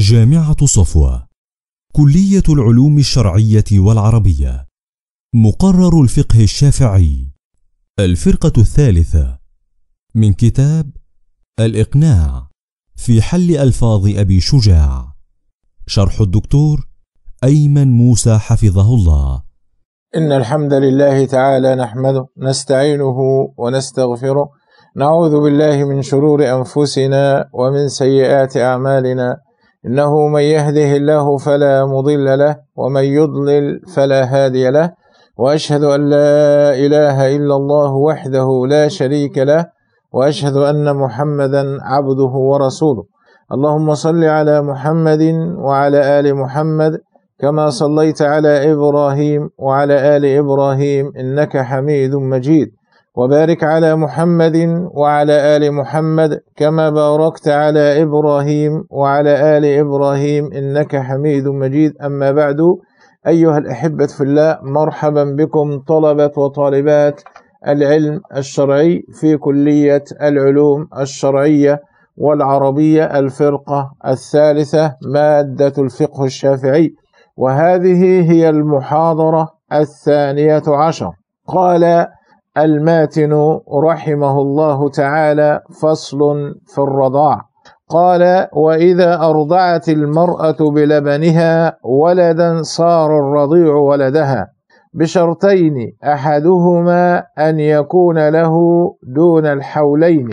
جامعة صفوة كلية العلوم الشرعية والعربية مقرر الفقه الشافعي الفرقة الثالثة من كتاب الإقناع في حل ألفاظ أبي شجاع شرح الدكتور أيمن موسى حفظه الله إن الحمد لله تعالى نحمده نستعينه ونستغفره نعوذ بالله من شرور أنفسنا ومن سيئات أعمالنا إنه من يهده الله فلا مضل له ومن يضلل فلا هادي له وأشهد أن لا إله إلا الله وحده لا شريك له وأشهد أن محمدا عبده ورسوله اللهم صل على محمد وعلى آل محمد كما صليت على إبراهيم وعلى آل إبراهيم إنك حميد مجيد وبارك على محمد وعلى ال محمد كما باركت على ابراهيم وعلى ال ابراهيم انك حميد مجيد اما بعد ايها الاحبه في الله مرحبا بكم طلبه وطالبات العلم الشرعي في كليه العلوم الشرعيه والعربيه الفرقه الثالثه ماده الفقه الشافعي وهذه هي المحاضره الثانيه عشر قال الماتن رحمه الله تعالى فصل في الرضاع قال واذا ارضعت المراه بلبنها ولدا صار الرضيع ولدها بشرطين احدهما ان يكون له دون الحولين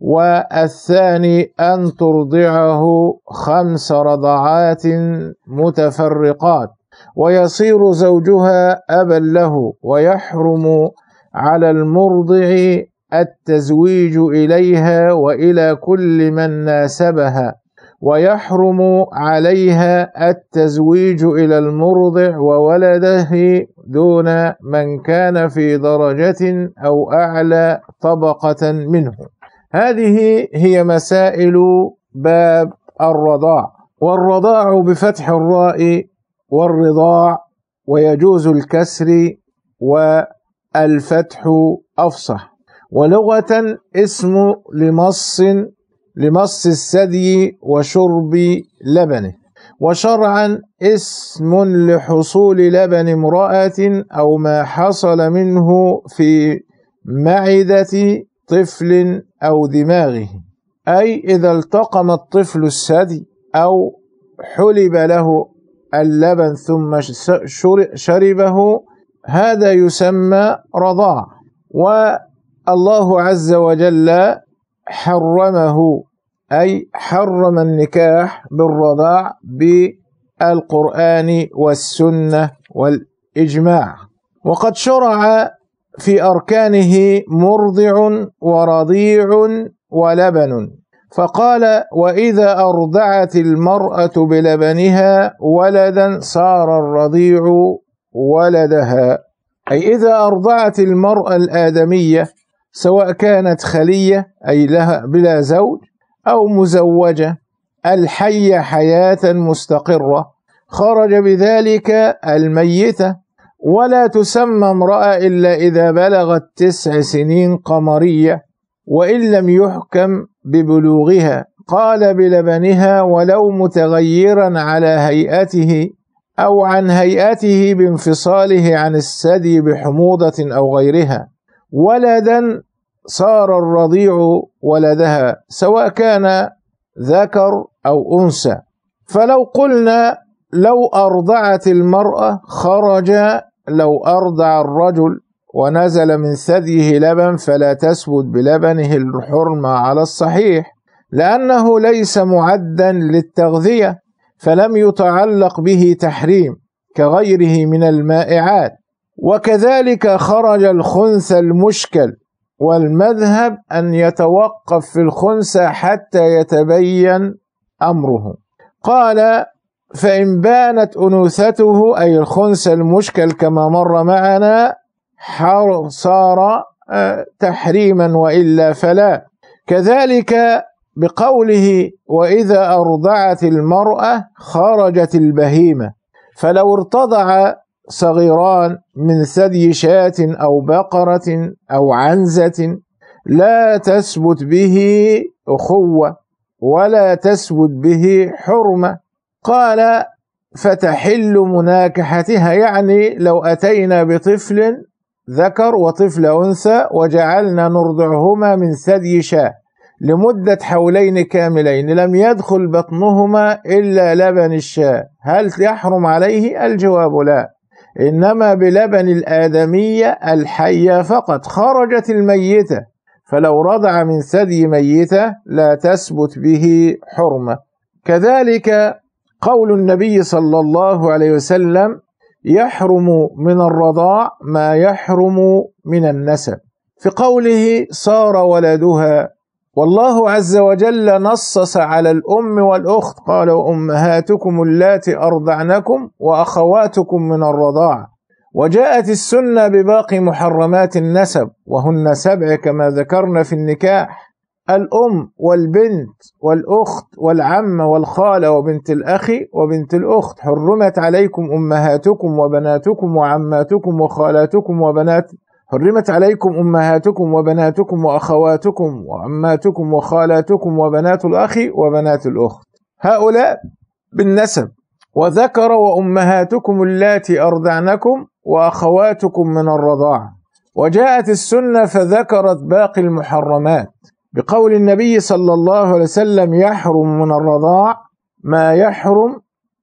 والثاني ان ترضعه خمس رضعات متفرقات ويصير زوجها ابا له ويحرم على المرضع التزويج إليها وإلى كل من ناسبها ويحرم عليها التزويج إلى المرضع وولده دون من كان في درجة أو أعلى طبقة منه هذه هي مسائل باب الرضاع والرضاع بفتح الراء والرضاع ويجوز الكسر و الفتح أفصح ولغة اسم لمص لمص الثدي وشرب لبنه وشرعا اسم لحصول لبن امرأة أو ما حصل منه في معدة طفل أو دماغه أي إذا التقم الطفل الثدي أو حلب له اللبن ثم شربه هذا يسمى رضاع والله عز وجل حرمه أي حرم النكاح بالرضاع بالقرآن والسنة والإجماع وقد شرع في أركانه مرضع ورضيع ولبن فقال وإذا أرضعت المرأة بلبنها ولدا صار الرضيع ولدها أي إذا أرضعت المرأة الآدمية سواء كانت خلية أي لها بلا زوج أو مزوجة الحية حياة مستقرة خرج بذلك الميتة ولا تسمى امرأة إلا إذا بلغت تسع سنين قمرية وإن لم يحكم ببلوغها قال بلبنها ولو متغيرا على هيئته أو عن هيئته بانفصاله عن الثدي بحموضة أو غيرها ولدا صار الرضيع ولدها سواء كان ذكر أو أنثى فلو قلنا لو أرضعت المرأة خرج لو أرضع الرجل ونزل من ثديه لبن فلا تثبت بلبنه الحرمة على الصحيح لأنه ليس معدا للتغذية فلم يتعلق به تحريم كغيره من المائعات وكذلك خرج الخنث المشكل والمذهب أن يتوقف في الخنث حتى يتبين أمره قال فإن بانت أنوثته أي الخنث المشكل كما مر معنا صار آه، تحريما وإلا فلا كذلك بقوله واذا ارضعت المراه خرجت البهيمه فلو ارتضع صغيران من ثدي شاة أو بقرة أو عنزة لا تثبت به أخوة ولا تثبت به حرمة قال فتحل مناكحتها يعني لو أتينا بطفل ذكر وطفل أنثى وجعلنا نرضعهما من ثدي شاة لمدة حولين كاملين لم يدخل بطنهما إلا لبن الشاة هل يحرم عليه؟ الجواب لا إنما بلبن الآدمية الحية فقط خرجت الميتة فلو رضع من ثدي ميتة لا تثبت به حرمة كذلك قول النبي صلى الله عليه وسلم يحرم من الرضاع ما يحرم من النسب في قوله صار ولدها والله عز وجل نصص على الأم والأخت قال وأمهاتكم اللاتي أرضعنكم وأخواتكم من الرضاعة وجاءت السنة بباقي محرمات النسب وهن سبع كما ذكرنا في النكاح الأم والبنت والأخت والعمة والخالة وبنت الأخ وبنت الأخت حرمت عليكم أمهاتكم وبناتكم وعماتكم وخالاتكم وبنات حرمت عليكم أمهاتكم وبناتكم وأخواتكم وعماتكم وخالاتكم وبنات الأخ وبنات الأخت هؤلاء بالنسب وذكر وأمهاتكم اللاتي أرضعنكم وأخواتكم من الرضاعة وجاءت السنة فذكرت باقي المحرمات بقول النبي صلى الله عليه وسلم يحرم من الرضاع ما يحرم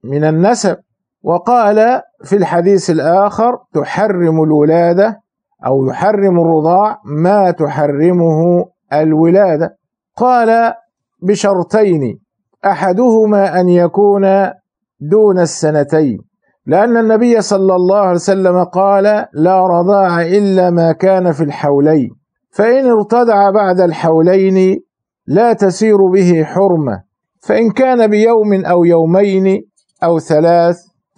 من النسب وقال في الحديث الآخر تحرم الولادة أو يحرم الرضاع ما تحرمه الولادة قال بشرطين أحدهما أن يكون دون السنتين لأن النبي صلى الله عليه وسلم قال لا رضاع إلا ما كان في الحولين فإن ارتدع بعد الحولين لا تسير به حرمة فإن كان بيوم أو يومين أو ثلاث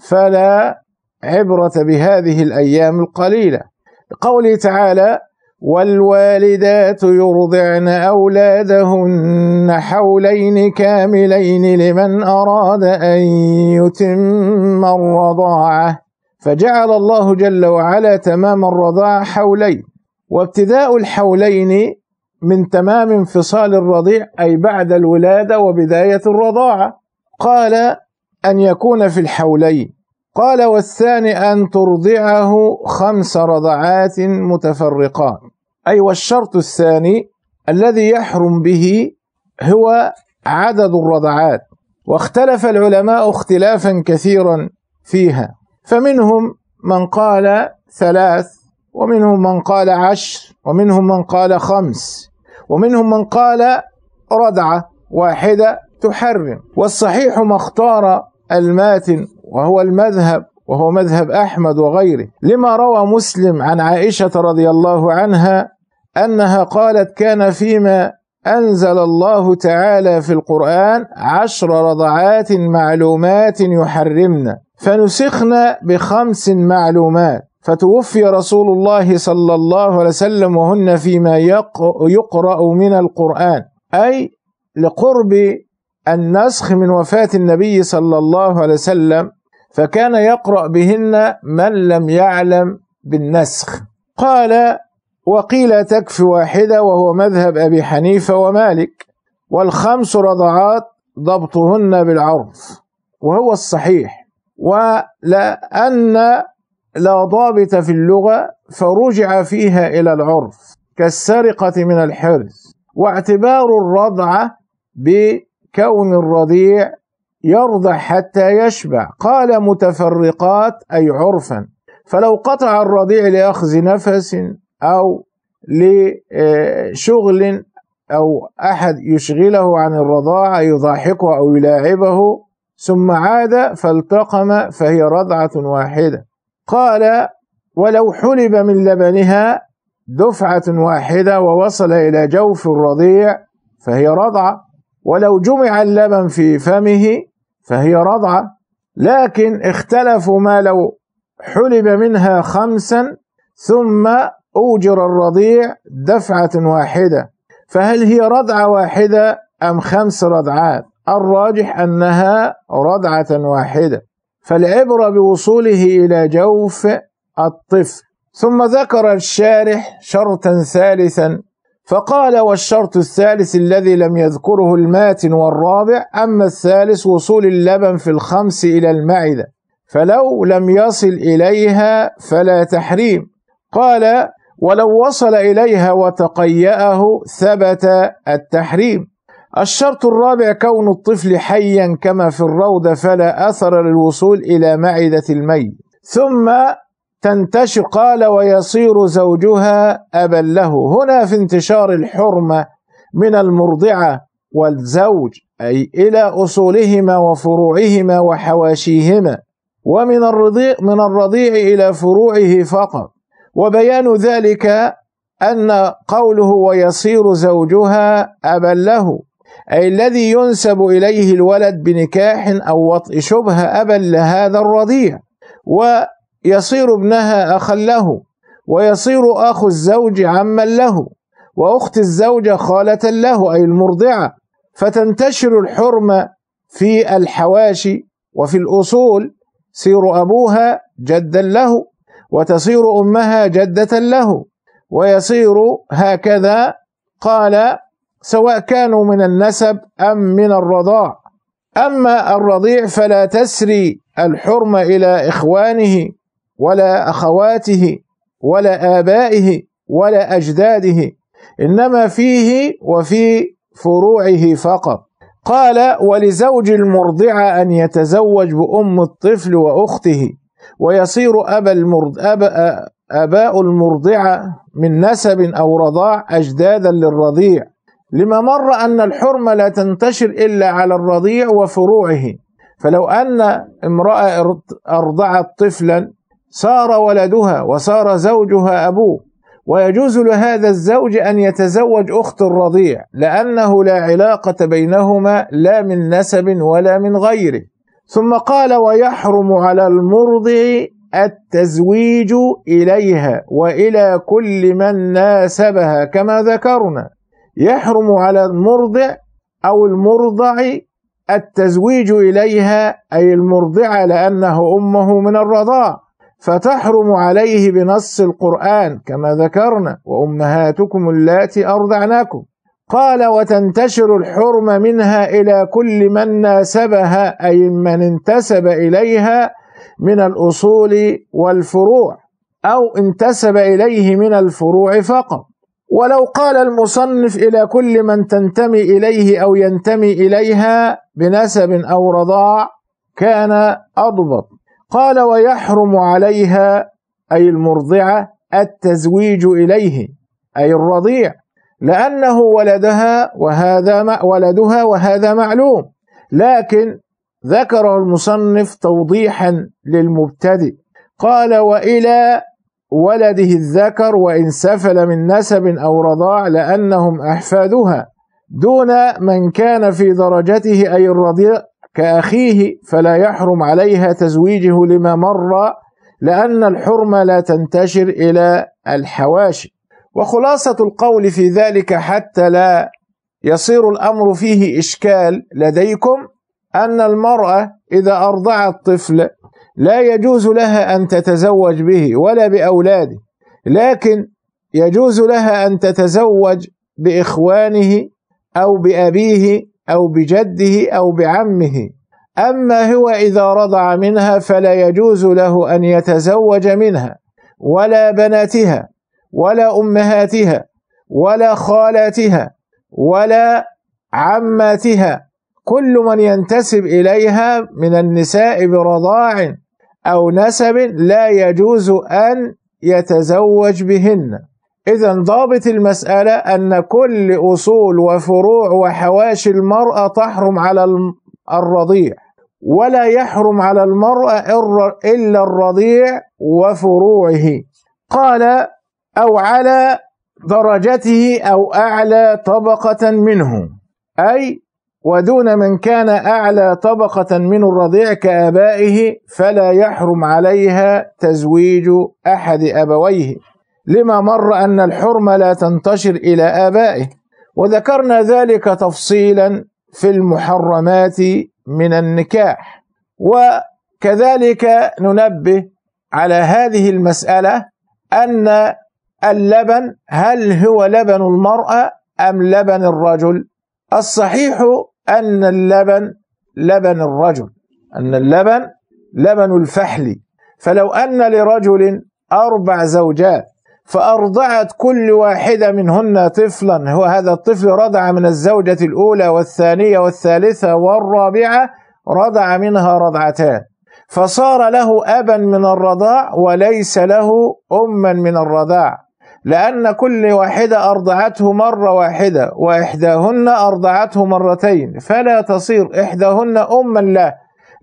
فلا عبرة بهذه الأيام القليلة قوله تعالى والوالدات يرضعن أولادهن حولين كاملين لمن أراد أن يتم الرضاعة فجعل الله جل وعلا تمام الرضاعة حولين وابتداء الحولين من تمام انفصال الرضيع أي بعد الولادة وبداية الرضاعة قال أن يكون في الحولين قال والثاني أن ترضعه خمس رضعات متفرقات أي أيوة والشرط الثاني الذي يحرم به هو عدد الرضعات واختلف العلماء اختلافا كثيرا فيها فمنهم من قال ثلاث ومنهم من قال عشر ومنهم من قال خمس ومنهم من قال رضعة واحدة تحرم والصحيح ما اختار الماتن وهو المذهب وهو مذهب احمد وغيره لما روى مسلم عن عائشه رضي الله عنها انها قالت كان فيما انزل الله تعالى في القران عشر رضعات معلومات يحرمنا فنسخنا بخمس معلومات فتوفي رسول الله صلى الله عليه وسلم وهن فيما يقرا من القران اي لقرب النسخ من وفاة النبي صلى الله عليه وسلم فكان يقرأ بهن من لم يعلم بالنسخ قال وقيل تكفي واحدة وهو مذهب أبي حنيفة ومالك والخمس رضعات ضبطهن بالعرف وهو الصحيح ولأن لا ضابط في اللغة فرجع فيها إلى العرف كالسرقة من الحرز واعتبار الرضعة ب كون الرضيع يرضع حتى يشبع قال متفرقات أي عرفا فلو قطع الرضيع لأخذ نفس أو لشغل أو أحد يشغله عن الرضاعة يضاحكه أو يلاعبه ثم عاد فالتقم فهي رضعة واحدة قال ولو حلب من لبنها دفعة واحدة ووصل إلى جوف الرضيع فهي رضعة ولو جمع اللبن في فمه فهي رضعة لكن اختلفوا ما لو حلب منها خمسا ثم أوجر الرضيع دفعة واحدة فهل هي رضعة واحدة أم خمس رضعات الراجح أنها رضعة واحدة فالعبرة بوصوله إلى جوف الطفل ثم ذكر الشارح شرطا ثالثا فقال والشرط الثالث الذي لم يذكره الماتن والرابع أما الثالث وصول اللبن في الخمس إلى المعدة فلو لم يصل إليها فلا تحريم قال ولو وصل إليها وتقيأه ثبت التحريم الشرط الرابع كون الطفل حيا كما في الروضة فلا أثر للوصول إلى معدة الميت ثم تنتشر قال ويصير زوجها أبا له هنا في انتشار الحرمة من المرضعة والزوج أي إلى أصولهما وفروعهما وحواشيهما ومن الرضيع من الرضيع إلى فروعه فقط وبيان ذلك أن قوله ويصير زوجها أبا له أي الذي ينسب إليه الولد بنكاح أو وطء شبهة أبا لهذا الرضيع يصير ابنها أخا له ويصير أخ الزوج عما له وأخت الزوجة خالة له أي المرضعة فتنتشر الحرمة في الحواشي وفي الأصول سير أبوها جدا له وتصير أمها جدة له ويصير هكذا قال سواء كانوا من النسب أم من الرضاع أما الرضيع فلا تسري الحرمة إلى إخوانه ولا أخواته ولا آبائه ولا أجداده إنما فيه وفي فروعه فقط قال ولزوج المرضعة أن يتزوج بأم الطفل وأخته ويصير أبا المرض أبا آباء المرضعة من نسب أو رضاع أجدادا للرضيع لما مر أن الحرمة لا تنتشر إلا على الرضيع وفروعه فلو أن امرأة أرضعت طفلا صار ولدها وصار زوجها أبوه ويجوز لهذا الزوج أن يتزوج أخت الرضيع لأنه لا علاقة بينهما لا من نسب ولا من غيره ثم قال ويحرم على المرضع التزويج إليها وإلى كل من ناسبها كما ذكرنا يحرم على المرضع أو المرضع التزويج إليها أي المرضع لأنه أمه من الرضاع فتحرم عليه بنص القرآن كما ذكرنا وأمهاتكم اللاتي أرضعناكم قال وتنتشر الحرم منها إلى كل من ناسبها أي من انتسب إليها من الأصول والفروع أو انتسب إليه من الفروع فقط ولو قال المصنف إلى كل من تنتمي إليه أو ينتمي إليها بنسب أو رضاع كان أضبط قال ويحرم عليها أي المرضعة التزويج إليه أي الرضيع لأنه ولدها وهذا ما ولدها وهذا معلوم لكن ذكر المصنف توضيحا للمبتدئ قال وإلى ولده الذكر وإن سفل من نسب أو رضاع لأنهم أحفادها دون من كان في درجته أي الرضيع كأخيه فلا يحرم عليها تزويجه لما مر لأن الحرمة لا تنتشر إلى الحواشي وخلاصة القول في ذلك حتى لا يصير الأمر فيه إشكال لديكم أن المرأة إذا أرضعت طفل لا يجوز لها أن تتزوج به ولا بأولاده لكن يجوز لها أن تتزوج بإخوانه أو بأبيه أو بجده أو بعمه أما هو إذا رضع منها فلا يجوز له أن يتزوج منها ولا بناتها ولا أمهاتها ولا خالاتها ولا عماتها كل من ينتسب إليها من النساء برضاع أو نسب لا يجوز أن يتزوج بهن إذا ضابط المسألة أن كل أصول وفروع وحواشي المرأة تحرم على الرضيع ولا يحرم على المرأة إلا الرضيع وفروعه قال أو على درجته أو أعلى طبقة منه أي ودون من كان أعلى طبقة من الرضيع كآبائه فلا يحرم عليها تزويج أحد أبويه لما مر أن الحرمة لا تنتشر إلى آبائه وذكرنا ذلك تفصيلا في المحرمات من النكاح وكذلك ننبه على هذه المسألة أن اللبن هل هو لبن المرأة أم لبن الرجل الصحيح أن اللبن لبن الرجل أن اللبن لبن الفحل فلو أن لرجل أربع زوجات فأرضعت كل واحدة منهن طفلا هو هذا الطفل رضع من الزوجة الأولى والثانية والثالثة والرابعة رضع منها رضعتان فصار له أبا من الرضاع وليس له أما من الرضاع لأن كل واحدة أرضعته مرة واحدة وإحداهن أرضعته مرتين فلا تصير إحداهن أما له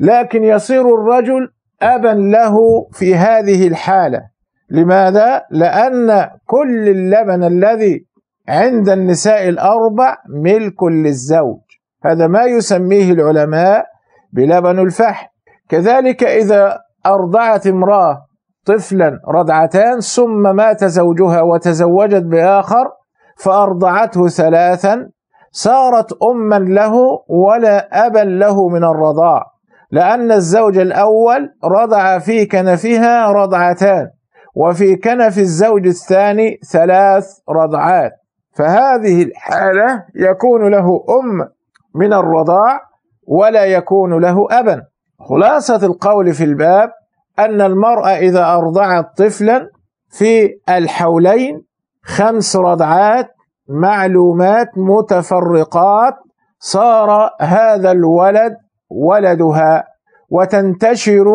لكن يصير الرجل أبا له في هذه الحالة لماذا؟ لأن كل اللبن الذي عند النساء الأربع ملك للزوج هذا ما يسميه العلماء بلبن الفحم كذلك إذا أرضعت امرأة طفلا رضعتان ثم مات زوجها وتزوجت بآخر فأرضعته ثلاثا صارت أما له ولا أبا له من الرضاع لأن الزوج الأول رضع في كنفها رضعتان وفي كنف الزوج الثاني ثلاث رضعات فهذه الحالة يكون له أم من الرضاع ولا يكون له أبا خلاصة القول في الباب أن المرأة إذا أرضعت طفلا في الحولين خمس رضعات معلومات متفرقات صار هذا الولد ولدها وتنتشر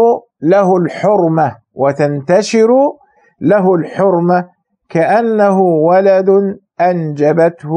له الحرمة وتنتشر له الحرمة كأنه ولد أنجبته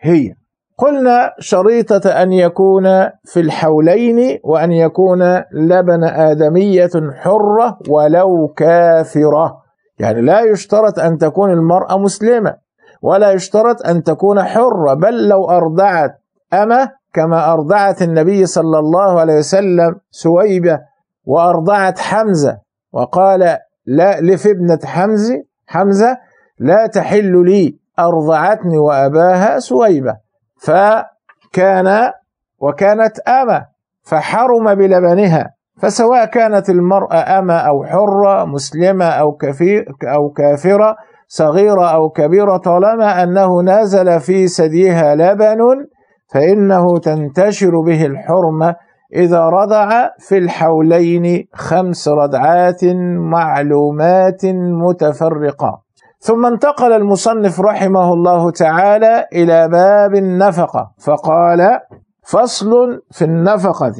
هي قلنا شريطة أن يكون في الحولين وأن يكون لبن آدمية حرة ولو كافرة يعني لا يشترط أن تكون المرأة مسلمة ولا يشترط أن تكون حرة بل لو أرضعت أما كما أرضعت النبي صلى الله عليه وسلم سويبة وأرضعت حمزة وقال لا لف ابنة حمزة حمزة لا تحل لي أرضعتني وأباها سويبة فكان وكانت أما فحرم بلبنها فسواء كانت المرأة أما أو حرة مسلمة أو, كفير أو كافرة صغيرة أو كبيرة طالما أنه نازل في ثديها لبن فإنه تنتشر به الحرمة إذا رضع في الحولين خمس رضعات معلومات متفرقة ثم انتقل المصنف رحمه الله تعالى إلى باب النفقة فقال فصل في النفقة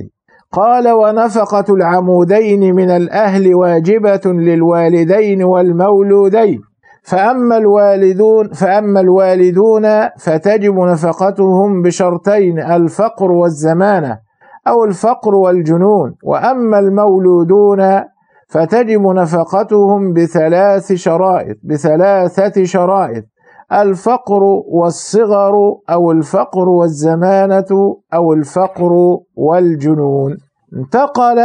قال ونفقة العمودين من الأهل واجبة للوالدين والمولودين فأما الوالدون فأما الوالدون فتجب نفقتهم بشرطين الفقر والزمانة أو الفقر والجنون وأما المولودون فتجب نفقتهم بثلاث شرائط بثلاثة شرائط الفقر والصغر أو الفقر والزمانة أو الفقر والجنون انتقل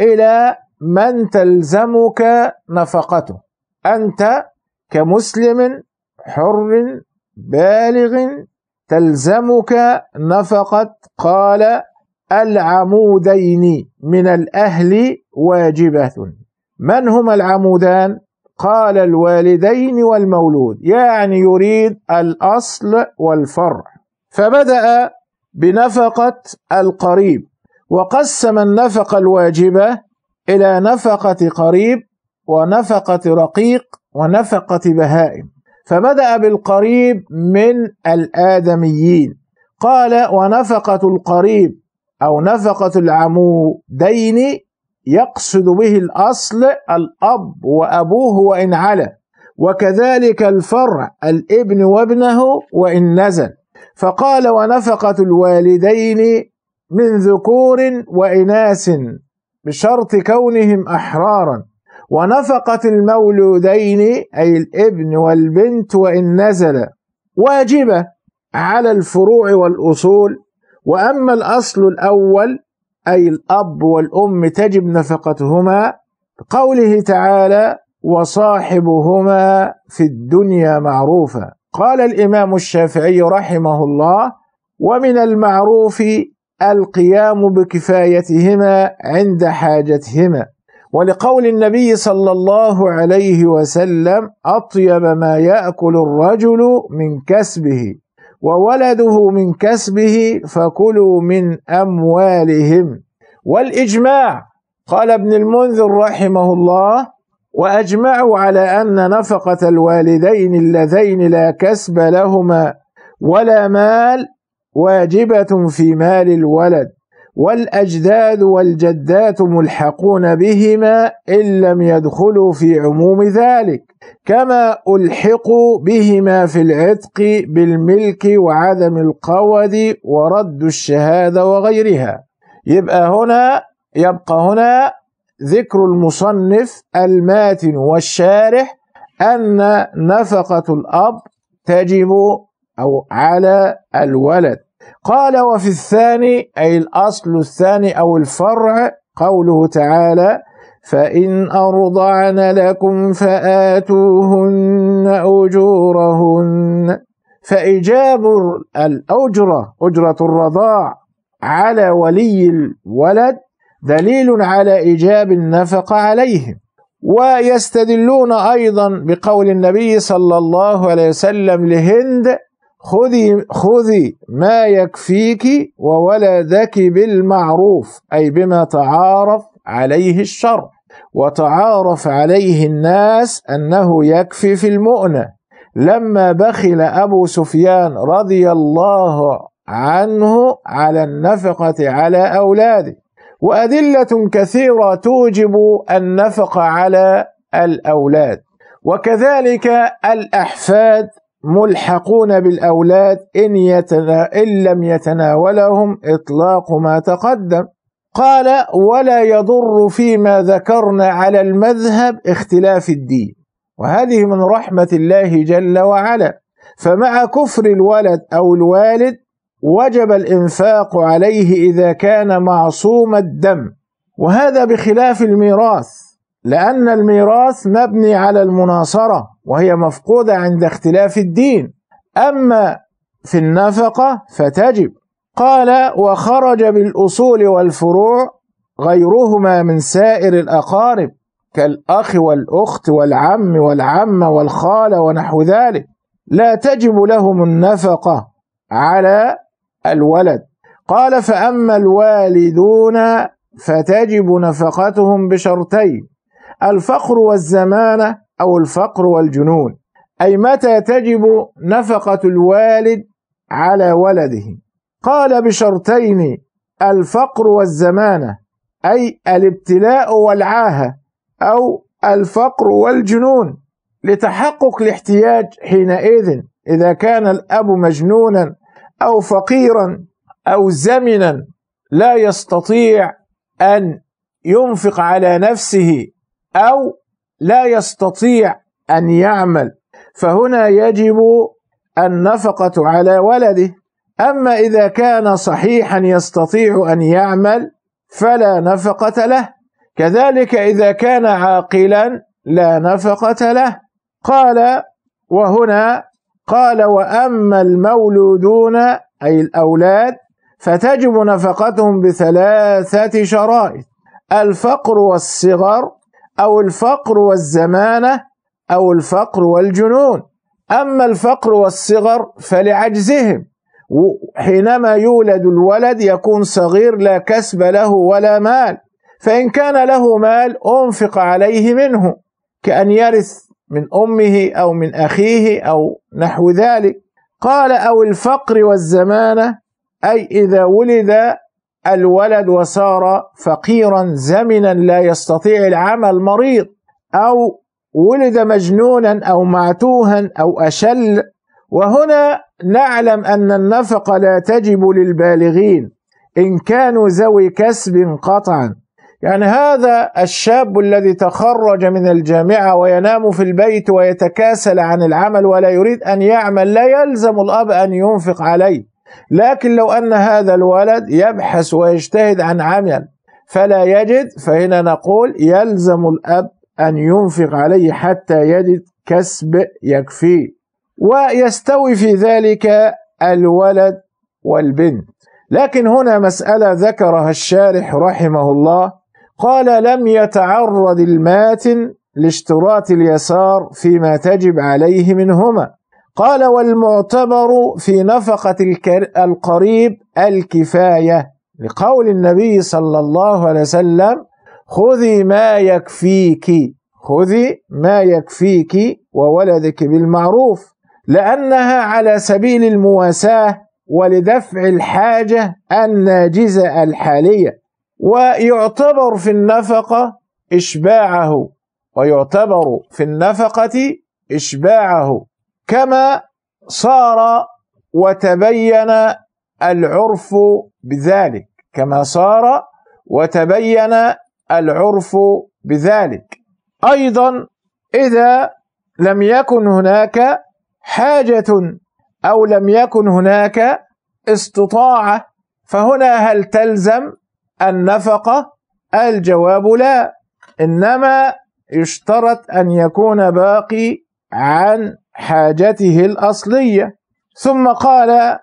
إلى من تلزمك نفقته أنت كمسلم حر بالغ تلزمك نفقة قال العمودين من الأهل واجبة من هما العمودان؟ قال الوالدين والمولود يعني يريد الأصل والفرع فبدأ بنفقة القريب وقسم النفقة الواجبة إلى نفقة قريب ونفقة رقيق ونفقة بهائم فبدأ بالقريب من الآدميين قال ونفقة القريب أو نفقة العمودين يقصد به الأصل الأب وأبوه وإن علا وكذلك الفرع الابن وابنه وإن نزل فقال ونفقة الوالدين من ذكور وإناث بشرط كونهم أحرارا ونفقة المولودين أي الابن والبنت وإن نزل واجبة على الفروع والأصول وأما الأصل الأول أي الأب والأم تجب نفقتهما قوله تعالى وصاحبهما في الدنيا معروفا قال الإمام الشافعي رحمه الله ومن المعروف القيام بكفايتهما عند حاجتهما ولقول النبي صلى الله عليه وسلم أطيب ما يأكل الرجل من كسبه وولده من كسبه فكلوا من أموالهم والإجماع قال ابن المنذر رحمه الله وأجمعوا على أن نفقة الوالدين اللذين لا كسب لهما ولا مال واجبة في مال الولد والأجداد والجدات ملحقون بهما إن لم يدخلوا في عموم ذلك كما ألحقوا بهما في العتق بالملك وعدم القود ورد الشهادة وغيرها يبقى هنا يبقى هنا ذكر المصنف الماتن والشارح أن نفقة الأب تجب أو على الولد قال وفي الثاني أي الأصل الثاني أو الفرع قوله تعالى فإن أرضعن لكم فآتوهن أجورهن فإجاب الأجرة أجرة الرضاع على ولي الولد دليل على إيجاب النفقة عليهم ويستدلون أيضا بقول النبي صلى الله عليه وسلم لهند خذي خذي ما يكفيك وولدك بالمعروف أي بما تعارف عليه الشرع وتعارف عليه الناس أنه يكفي في المؤنة لما بخل أبو سفيان رضي الله عنه على النفقة على أولاده وأدلة كثيرة توجب النفقة على الأولاد وكذلك الأحفاد ملحقون بالأولاد إن, يتنا... إن لم يتناولهم إطلاق ما تقدم قال ولا يضر فيما ذكرنا على المذهب اختلاف الدين وهذه من رحمة الله جل وعلا فمع كفر الولد أو الوالد وجب الإنفاق عليه إذا كان معصوم الدم وهذا بخلاف الميراث لأن الميراث مبني على المناصرة وهي مفقودة عند اختلاف الدين أما في النفقة فتجب قال وخرج بالأصول والفروع غيرهما من سائر الأقارب كالأخ والأخت والعم والعمة والخالة ونحو ذلك لا تجب لهم النفقة على الولد قال فأما الوالدون فتجب نفقتهم بشرطين الفقر والزمانة أو الفقر والجنون أي متى تجب نفقة الوالد على ولده قال بشرطين الفقر والزمانة أي الابتلاء والعاهة أو الفقر والجنون لتحقق الاحتياج حينئذ إذا كان الأب مجنونا أو فقيرا أو زمنا لا يستطيع أن ينفق على نفسه أو لا يستطيع أن يعمل فهنا يجب النفقة على ولده أما إذا كان صحيحا يستطيع أن يعمل فلا نفقة له كذلك إذا كان عاقلا لا نفقة له قال وهنا قال وأما المولودون أي الأولاد فتجب نفقتهم بثلاثة شرائط الفقر والصغر أو الفقر والزمانة أو الفقر والجنون أما الفقر والصغر فلعجزهم حينما يولد الولد يكون صغير لا كسب له ولا مال فإن كان له مال أنفق عليه منه كأن يرث من أمه أو من أخيه أو نحو ذلك قال أو الفقر والزمانة أي إذا ولد الولد وصار فقيرا زمنا لا يستطيع العمل مريض أو ولد مجنونا أو معتوها أو أشل وهنا نعلم أن النفقة لا تجب للبالغين إن كانوا ذوي كسب قطعا يعني هذا الشاب الذي تخرج من الجامعة وينام في البيت ويتكاسل عن العمل ولا يريد أن يعمل لا يلزم الأب أن ينفق عليه لكن لو أن هذا الولد يبحث ويجتهد عن عمل فلا يجد فهنا نقول يلزم الأب أن ينفق عليه حتى يجد كسب يكفيه ويستوي في ذلك الولد والبنت لكن هنا مسألة ذكرها الشارح رحمه الله قال لم يتعرض الماتن لاشتراط اليسار فيما تجب عليه منهما قال والمعتبر في نفقة القريب الكفاية لقول النبي صلى الله عليه وسلم خذي ما يكفيك خذي ما يكفيك وولدك بالمعروف لأنها على سبيل المواساة ولدفع الحاجة الناجزة الحالية ويعتبر في النفقة إشباعه ويعتبر في النفقة إشباعه كما صار وتبين العرف بذلك كما صار وتبين العرف بذلك ايضا اذا لم يكن هناك حاجه او لم يكن هناك استطاعه فهنا هل تلزم النفقه الجواب لا انما يشترط ان يكون باقي عن حاجته الأصلية ثم قال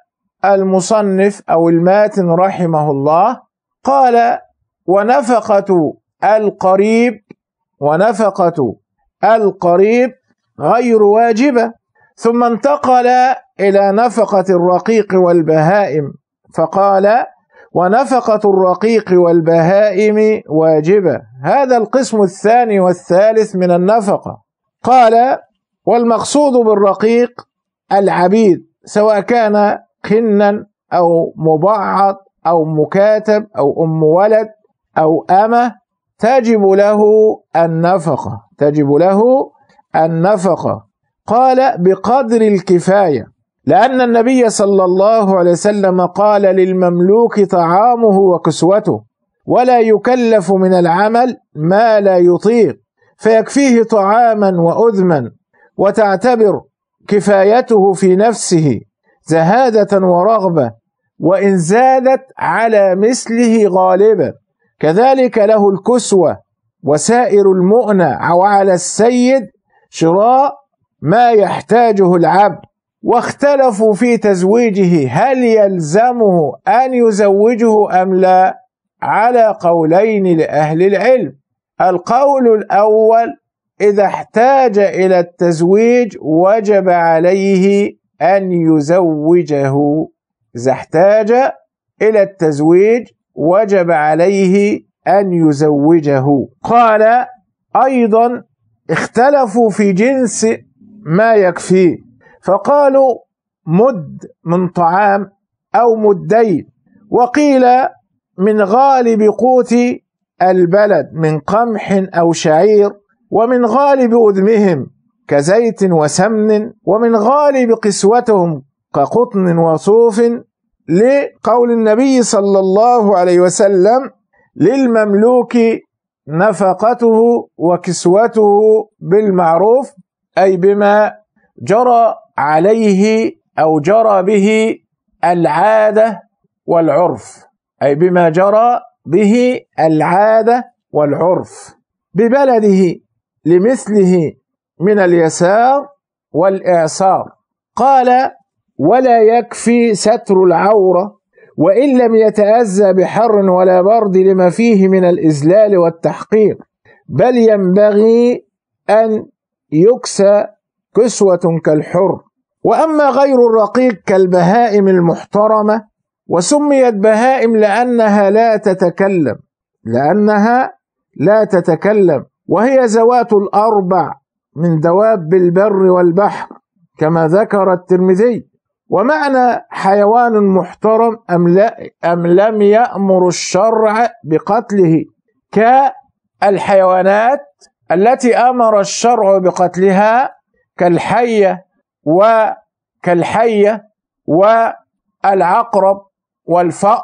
المصنف أو الماتن رحمه الله قال ونفقة القريب ونفقة القريب غير واجبة ثم انتقل إلى نفقة الرقيق والبهائم فقال ونفقة الرقيق والبهائم واجبة هذا القسم الثاني والثالث من النفقة قال والمقصود بالرقيق العبيد سواء كان خنا أو مبعض أو مكاتب أو أم ولد أو أمة تجب له النفقة تجب له النفقة قال بقدر الكفاية لأن النبي صلى الله عليه وسلم قال للمملوك طعامه وكسوته ولا يكلف من العمل ما لا يطيق فيكفيه طعاما وأذما وتعتبر كفايته في نفسه زهادة ورغبة وإن زادت على مثله غالبا كذلك له الكسوة وسائر أو وعلى السيد شراء ما يحتاجه العبد واختلفوا في تزويجه هل يلزمه أن يزوجه أم لا على قولين لأهل العلم القول الأول إذا احتاج إلى التزويج وجب عليه أن يزوجه إذا احتاج إلى التزويج وجب عليه أن يزوجه قال أيضا اختلفوا في جنس ما يكفيه فقالوا مد من طعام أو مدين وقيل من غالب قوت البلد من قمح أو شعير ومن غالب أذمهم كزيت وسمن ومن غالب قسوتهم كقطن وصوف لقول النبي صلى الله عليه وسلم للمملوك نفقته وكسوته بالمعروف أي بما جرى عليه أو جرى به العادة والعرف أي بما جرى به العادة والعرف ببلده لمثله من اليسار والإعصار قال ولا يكفي ستر العورة وإن لم يتأذى بحر ولا برد لما فيه من الإذلال والتحقير بل ينبغي أن يكسى كسوة كالحر وأما غير الرقيق كالبهائم المحترمة وسميت بهائم لأنها لا تتكلم لأنها لا تتكلم وهي ذوات الأربع من دواب البر والبحر كما ذكر الترمذي ومعنى حيوان محترم أم, لا أم لم يأمر الشرع بقتله كالحيوانات التي أمر الشرع بقتلها كالحية وكالحية والعقرب والفأر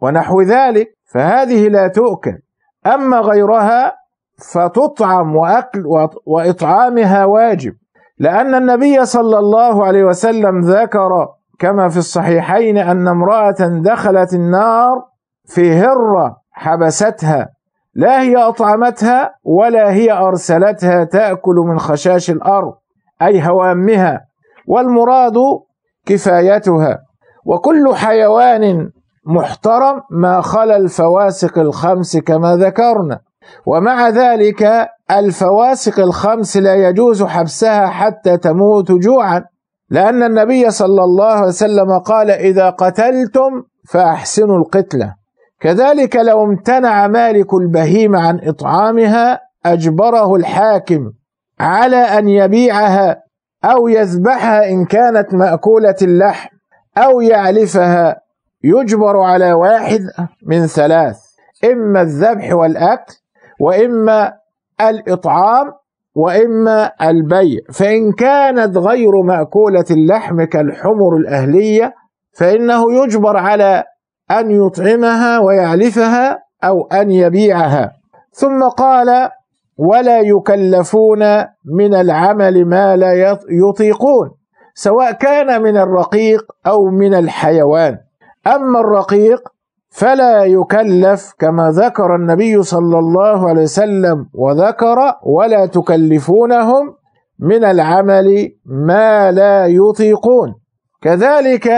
ونحو ذلك فهذه لا تؤكل أما غيرها فتطعم وأكل وإطعامها واجب لأن النبي صلى الله عليه وسلم ذكر كما في الصحيحين أن امرأة دخلت النار في هرة حبستها لا هي أطعمتها ولا هي أرسلتها تأكل من خشاش الأرض أي هوامها والمراد كفايتها وكل حيوان محترم ما خلا الفواسق الخمس كما ذكرنا ومع ذلك الفواسق الخمس لا يجوز حبسها حتى تموت جوعا لأن النبي صلى الله عليه وسلم قال إذا قتلتم فأحسنوا القتلة كذلك لو امتنع مالك البهيمة عن إطعامها أجبره الحاكم على أن يبيعها أو يذبحها إن كانت مأكولة اللحم أو يعلفها يجبر على واحد من ثلاث إما الذبح والأكل وإما الإطعام وإما البيع فإن كانت غير مأكولة اللحم كالحمر الأهلية فإنه يجبر على أن يطعمها ويعلفها أو أن يبيعها ثم قال ولا يكلفون من العمل ما لا يطيقون سواء كان من الرقيق أو من الحيوان أما الرقيق فلا يكلف كما ذكر النبي صلى الله عليه وسلم وذكر ولا تكلفونهم من العمل ما لا يطيقون كذلك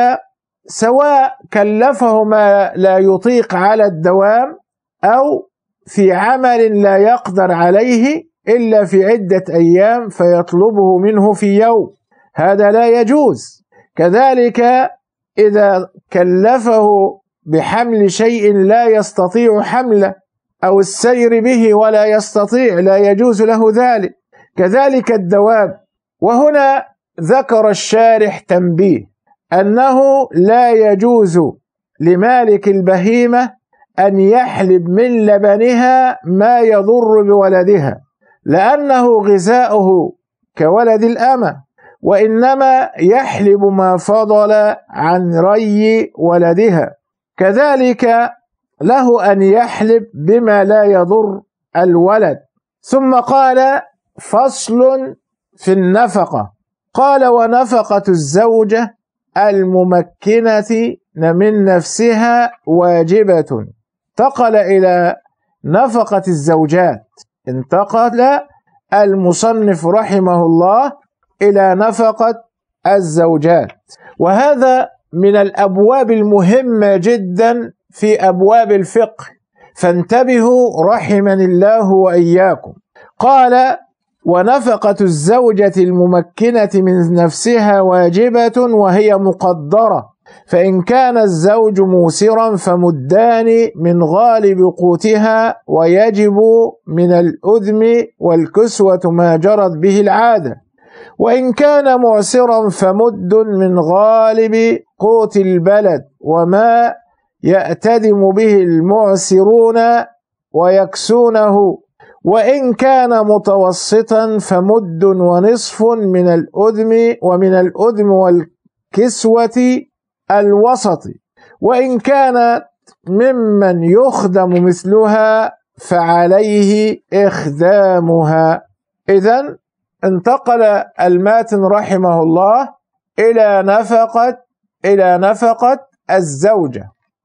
سواء كلفه ما لا يطيق على الدوام او في عمل لا يقدر عليه الا في عده ايام فيطلبه منه في يوم هذا لا يجوز كذلك اذا كلفه بحمل شيء لا يستطيع حمله أو السير به ولا يستطيع لا يجوز له ذلك كذلك الدواب وهنا ذكر الشارح تنبيه أنه لا يجوز لمالك البهيمة أن يحلب من لبنها ما يضر بولدها لأنه غذاؤه كولد الأمة وإنما يحلب ما فضل عن ري ولدها كذلك له أن يحلب بما لا يضر الولد ثم قال فصل في النفقة قال ونفقة الزوجة الممكنة من نفسها واجبة انتقل إلى نفقة الزوجات انتقل المصنف رحمه الله إلى نفقة الزوجات وهذا من الابواب المهمه جدا في ابواب الفقه فانتبهوا رحمني الله واياكم قال ونفقه الزوجه الممكنه من نفسها واجبه وهي مقدره فإن كان الزوج موسرا فمدان من غالب قوتها ويجب من الأذم والكسوة ما جرت به العادة وإن كان معسرا فمد من غالب قوت البلد وما يأتدم به المعسرون ويكسونه وإن كان متوسطا فمد ونصف من الأذم ومن الأذم والكسوة الوسط وإن كانت ممن يخدم مثلها فعليه إخدامها إذا انتقل الماتن رحمه الله إلى نفقة إلى نفقة الزوجة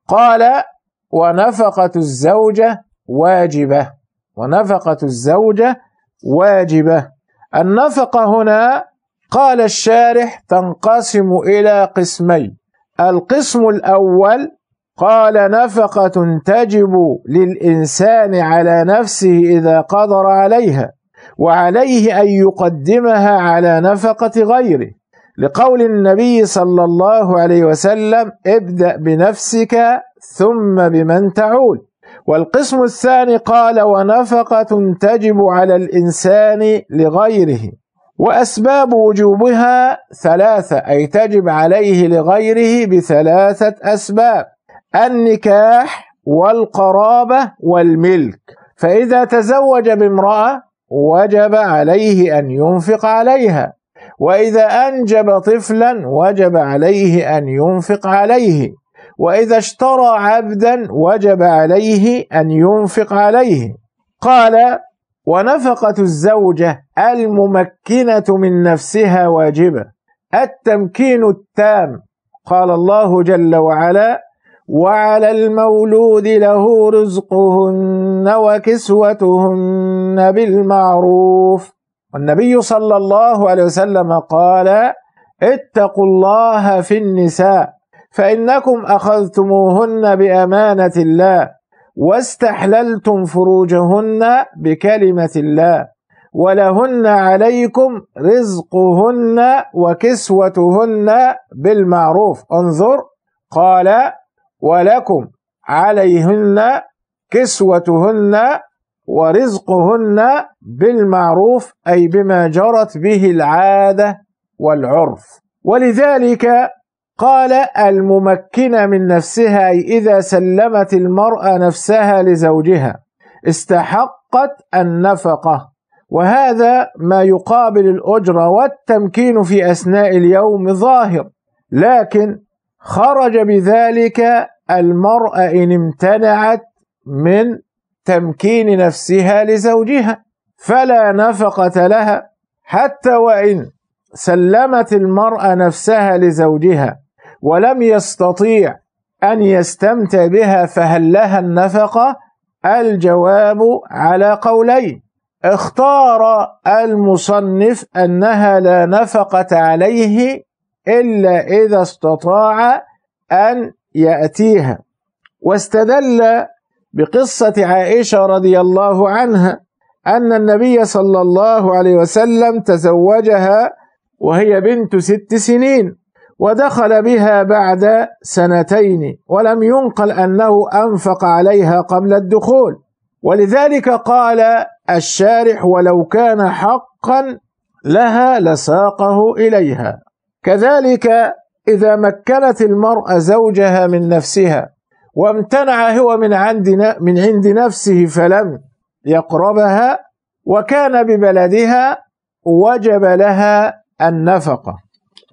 قال ونفقة الزوجة واجبة ونفقة الزوجة واجبة النفقة هنا قال الشارح تنقسم إلى قسمين القسم الأول قال نفقة تجب للإنسان على نفسه إذا قدر عليها وعليه أن يقدمها على نفقة غيره لقول النبي صلى الله عليه وسلم ابدأ بنفسك ثم بمن تعول والقسم الثاني قال ونفقة تجب على الإنسان لغيره وأسباب وجوبها ثلاثة أي تجب عليه لغيره بثلاثة أسباب النكاح والقرابة والملك فإذا تزوج بامرأة وجب عليه أن ينفق عليها وإذا أنجب طفلا وجب عليه أن ينفق عليه وإذا اشترى عبدا وجب عليه أن ينفق عليه قال ونفقة الزوجة الممكنة من نفسها واجبة التمكين التام قال الله جل وعلا وعلى المولود له رزقهن وكسوتهن بالمعروف والنبي صلى الله عليه وسلم قال اتقوا الله في النساء فإنكم أخذتموهن بأمانة الله واستحللتم فروجهن بكلمة الله ولهن عليكم رزقهن وكسوتهن بالمعروف انظر قال ولكم عليهن كسوتهن ورزقهن بالمعروف أي بما جرت به العادة والعرف ولذلك قال الممكنة من نفسها أي إذا سلمت المرأة نفسها لزوجها استحقت النفقة وهذا ما يقابل الأجرة والتمكين في أثناء اليوم ظاهر لكن خرج بذلك المرأة إن امتنعت من تمكين نفسها لزوجها فلا نفقة لها حتى وإن سلمت المرأة نفسها لزوجها ولم يستطيع أن يستمتع بها فهل لها النفقة؟ الجواب على قولين اختار المصنف أنها لا نفقة عليه إلا إذا استطاع أن يأتيها واستدل بقصة عائشة رضي الله عنها أن النبي صلى الله عليه وسلم تزوجها وهي بنت ست سنين ودخل بها بعد سنتين ولم ينقل أنه أنفق عليها قبل الدخول ولذلك قال الشارح ولو كان حقا لها لساقه إليها كذلك إذا مكنت المرأة زوجها من نفسها وامتنع هو من عند من عند نفسه فلم يقربها وكان ببلدها وجب لها النفقة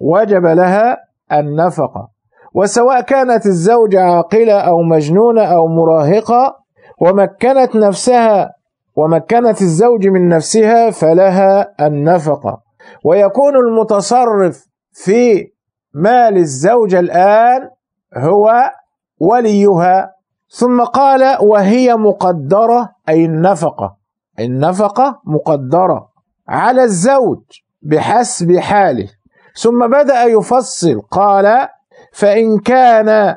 وجب لها النفقة وسواء كانت الزوجة عاقلة أو مجنونة أو مراهقة ومكنت نفسها ومكنت الزوج من نفسها فلها النفقة ويكون المتصرف في مال الزوجة الآن هو وليها ثم قال وهي مقدرة أي النفقة النفقة مقدرة على الزوج بحسب حاله ثم بدأ يفصل قال فإن كان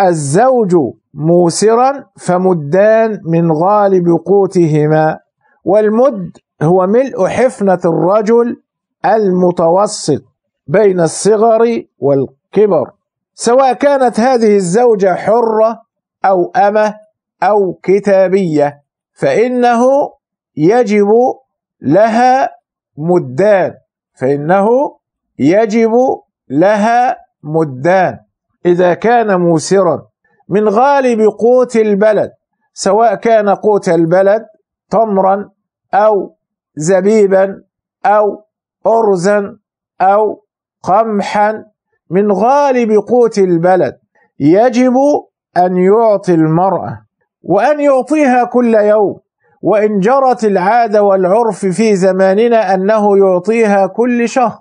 الزوج موسرا فمدان من غالب قوتهما والمد هو ملء حفنة الرجل المتوسط بين الصغر والكبر سواء كانت هذه الزوجة حرة أو أمة أو كتابية فإنه يجب لها مدان فإنه يجب لها مدان إذا كان موسرا من غالب قوت البلد سواء كان قوت البلد تمرا أو زبيبا أو أرزا أو قمحا من غالب قوت البلد يجب أن يعطي المرأة وأن يعطيها كل يوم وإن جرت العادة والعرف في زماننا أنه يعطيها كل شهر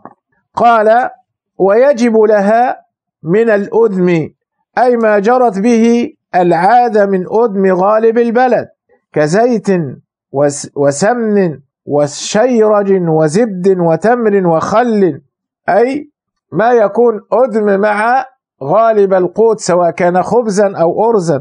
قال ويجب لها من الأدم أي ما جرت به العادة من أدم غالب البلد كزيت وسمن وشيرج وزبد وتمر وخل أي ما يكون أذم مع غالب القوت سواء كان خبزا أو أرزا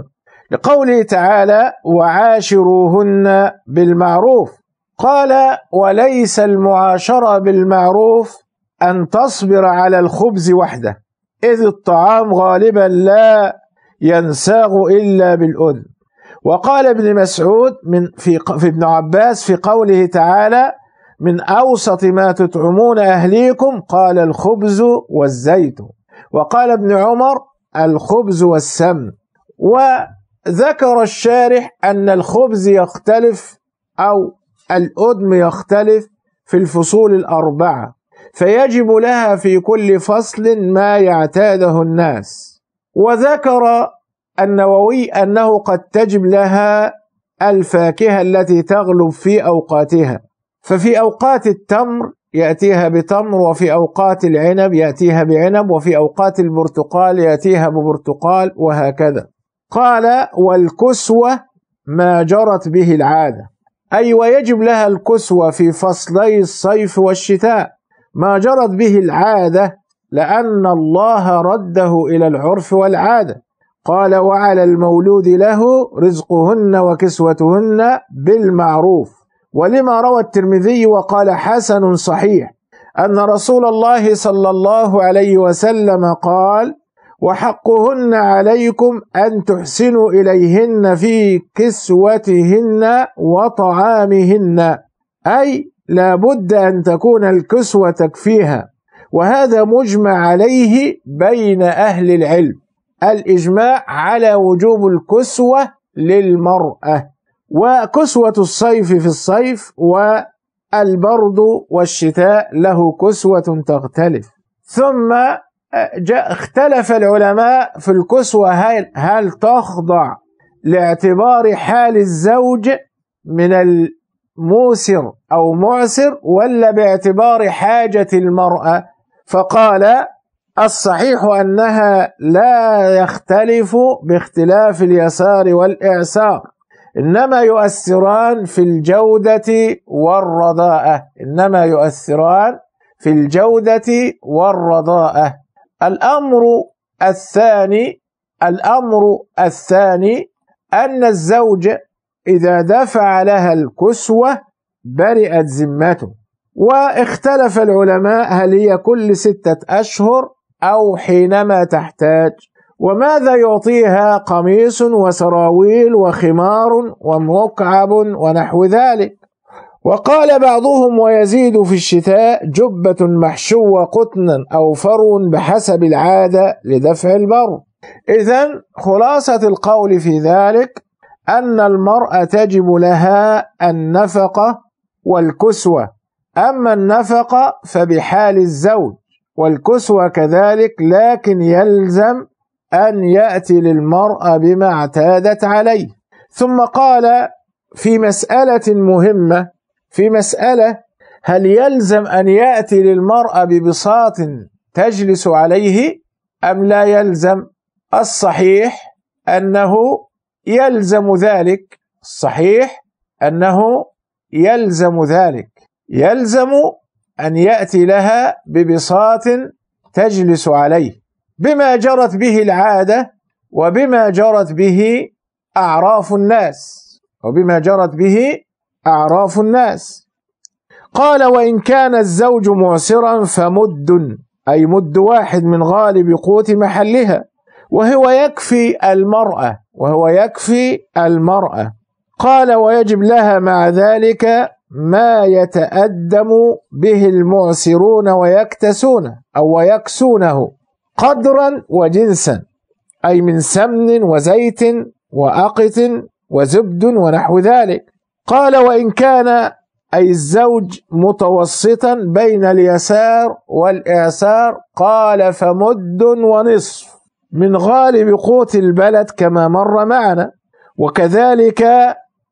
لقوله تعالى وعاشروهن بالمعروف قال وليس المعاشرة بالمعروف أن تصبر على الخبز وحده إذ الطعام غالبا لا ينساغ إلا بالأذن وقال ابن مسعود من في, في ابن عباس في قوله تعالى من أوسط ما تطعمون أهليكم قال الخبز والزيت وقال ابن عمر الخبز والسمن وذكر الشارح أن الخبز يختلف أو الأدم يختلف في الفصول الأربعة فيجب لها في كل فصل ما يعتاده الناس وذكر النووي أنه قد تجب لها الفاكهة التي تغلب في أوقاتها ففي أوقات التمر يأتيها بتمر وفي أوقات العنب يأتيها بعنب وفي أوقات البرتقال يأتيها ببرتقال وهكذا قال والكسوة ما جرت به العادة أي ويجب لها الكسوة في فصلي الصيف والشتاء ما جرت به العادة لأن الله رده إلى العرف والعادة قال وعلى المولود له رزقهن وكسوتهن بالمعروف ولما روى الترمذي وقال حسن صحيح أن رسول الله صلى الله عليه وسلم قال وحقهن عليكم أن تحسنوا إليهن في كسوتهن وطعامهن أي لا بد أن تكون الكسوة تكفيها وهذا مجمع عليه بين أهل العلم الإجماع على وجوب الكسوة للمرأة وكسوة الصيف في الصيف والبرد والشتاء له كسوة تختلف ثم جاء اختلف العلماء في الكسوة هل, هل تخضع لاعتبار حال الزوج من الموسر أو معسر ولا باعتبار حاجة المرأة فقال الصحيح أنها لا يختلف باختلاف اليسار والإعسار إنما يؤثران في الجودة والرضاءة إنما يؤثران في الجودة والرضاءة الأمر الثاني الأمر الثاني أن الزوج إذا دفع لها الكسوة برئت ذمته واختلف العلماء هل هي كل ستة أشهر أو حينما تحتاج وماذا يعطيها قميص وسراويل وخمار ومكعب ونحو ذلك وقال بعضهم ويزيد في الشتاء جبة محشوة قطنا أو فرو بحسب العادة لدفع البر إذا خلاصة القول في ذلك أن المرأة تجب لها النفقة والكسوة أما النفقة فبحال الزوج والكسوة كذلك لكن يلزم أن يأتي للمرأة بما اعتادت عليه ثم قال في مسألة مهمة في مسألة هل يلزم أن يأتي للمرأة ببساط تجلس عليه أم لا يلزم الصحيح أنه يلزم ذلك الصحيح أنه يلزم ذلك يلزم أن يأتي لها ببساط تجلس عليه بما جرت به العاده وبما جرت به اعراف الناس وبما جرت به اعراف الناس قال وان كان الزوج معسرا فمد اي مد واحد من غالب قوت محلها وهو يكفي المراه وهو يكفي المراه قال ويجب لها مع ذلك ما يتأدم به المعسرون ويكتسونه أو ويكسونه قدرا وجنسا أي من سمن وزيت وأقط وزبد ونحو ذلك قال وإن كان أي الزوج متوسطا بين اليسار والإعسار قال فمد ونصف من غالب قوت البلد كما مر معنا وكذلك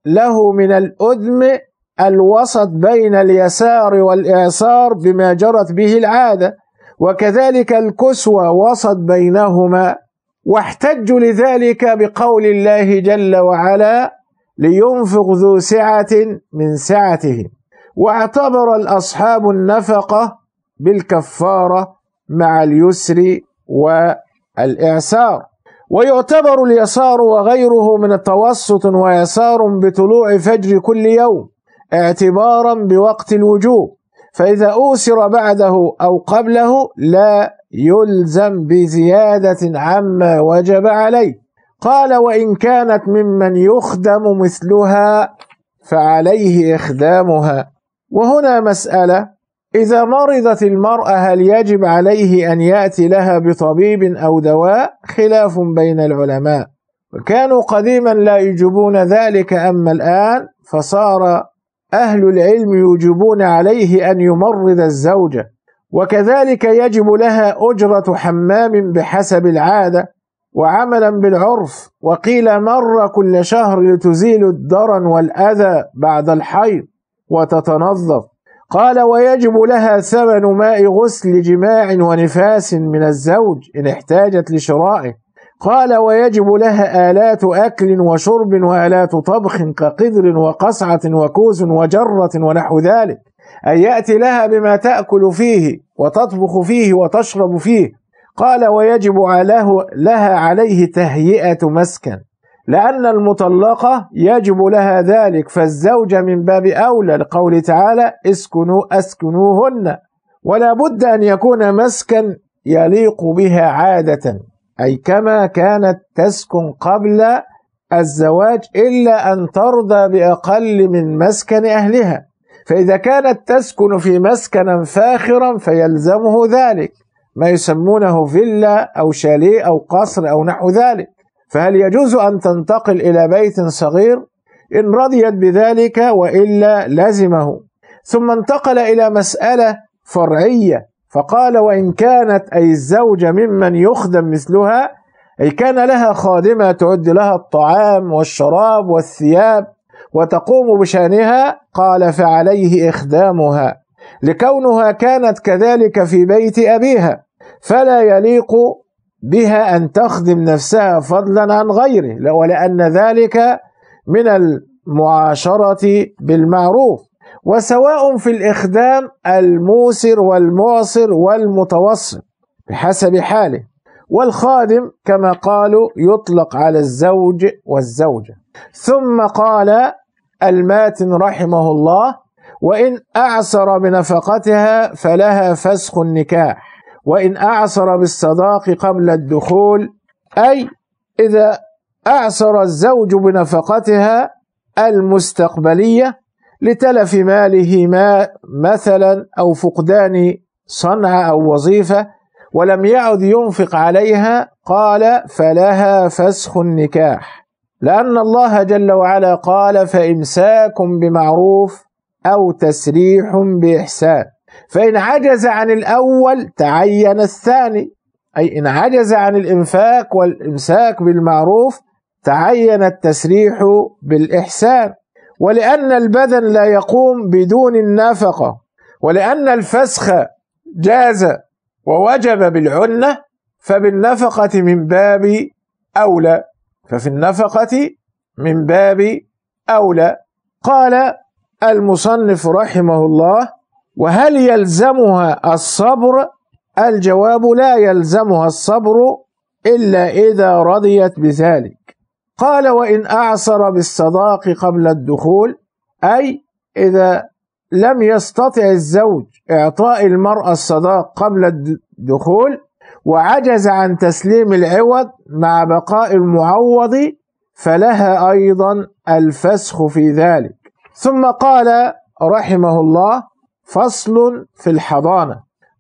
له من الاذم الوسط بين اليسار والإعسار بما جرت به العادة وكذلك الكسوة وسط بينهما واحتجوا لذلك بقول الله جل وعلا لينفق ذو سعة من سعته واعتبر الأصحاب النفقة بالكفارة مع اليسر والإعسار ويعتبر اليسار وغيره من التوسط ويسار بطلوع فجر كل يوم اعتبارا بوقت الوجوب فإذا أوسر بعده أو قبله لا يلزم بزيادة عما وجب عليه قال وإن كانت ممن يخدم مثلها فعليه إخدامها وهنا مسألة إذا مرضت المرأة هل يجب عليه أن يأتي لها بطبيب أو دواء خلاف بين العلماء وكانوا قديما لا يجبون ذلك أما الآن فصار أهل العلم يوجبون عليه أن يمرض الزوجة وكذلك يجب لها أجرة حمام بحسب العادة وعملا بالعرف وقيل مرة كل شهر لتزيل الدرن والأذى بعد الحيض وتتنظف قال ويجب لها ثمن ماء غسل جماع ونفاس من الزوج إن احتاجت لشرائه قال ويجب لها آلات أكل وشرب وآلات طبخ كقدر وقصعة وكوز وجرة ونحو ذلك أن يأتي لها بما تأكل فيه وتطبخ فيه وتشرب فيه قال ويجب لها عليه تهيئة مسكن لأن المطلقة يجب لها ذلك فالزوجة من باب أولى لقول تعالى اسكنوا أسكنوهن ولا بد أن يكون مسكن يليق بها عادة أي كما كانت تسكن قبل الزواج إلا أن ترضى بأقل من مسكن أهلها فإذا كانت تسكن في مسكنا فاخرا فيلزمه ذلك ما يسمونه فيلا أو شاليه أو قصر أو نحو ذلك فهل يجوز أن تنتقل إلى بيت صغير إن رضيت بذلك وإلا لزمه ثم انتقل إلى مسألة فرعية فقال وإن كانت أي الزوجة ممن يخدم مثلها أي كان لها خادمة تعد لها الطعام والشراب والثياب وتقوم بشأنها قال فعليه إخدامها لكونها كانت كذلك في بيت أبيها فلا يليق بها أن تخدم نفسها فضلا عن غيره ولأن ذلك من المعاشرة بالمعروف وسواء في الإخدام الموسر والمعسر والمتوسط بحسب حاله والخادم كما قالوا يطلق على الزوج والزوجة ثم قال الماتن رحمه الله وإن أعسر بنفقتها فلها فسخ النكاح وإن أعسر بالصداق قبل الدخول أي إذا أعسر الزوج بنفقتها المستقبلية لتلف ماله ما مثلا أو فقدان صنعة أو وظيفة ولم يعد ينفق عليها قال فلها فسخ النكاح لأن الله جل وعلا قال فإمساك بمعروف أو تسريح بإحسان فإن عجز عن الأول تعين الثاني أي إن عجز عن الإنفاق والإمساك بالمعروف تعين التسريح بالإحسان ولأن البدن لا يقوم بدون النفقة ولأن الفسخ جاز ووجب بالعنة فبالنفقة من باب أولى ففي النفقة من باب أولى قال المصنف رحمه الله وهل يلزمها الصبر الجواب لا يلزمها الصبر إلا إذا رضيت بذلك قال وإن اعصر بالصداق قبل الدخول أي إذا لم يستطع الزوج إعطاء المرأة الصداق قبل الدخول وعجز عن تسليم العوض مع بقاء المعوض فلها أيضا الفسخ في ذلك ثم قال رحمه الله فصل في الحضانة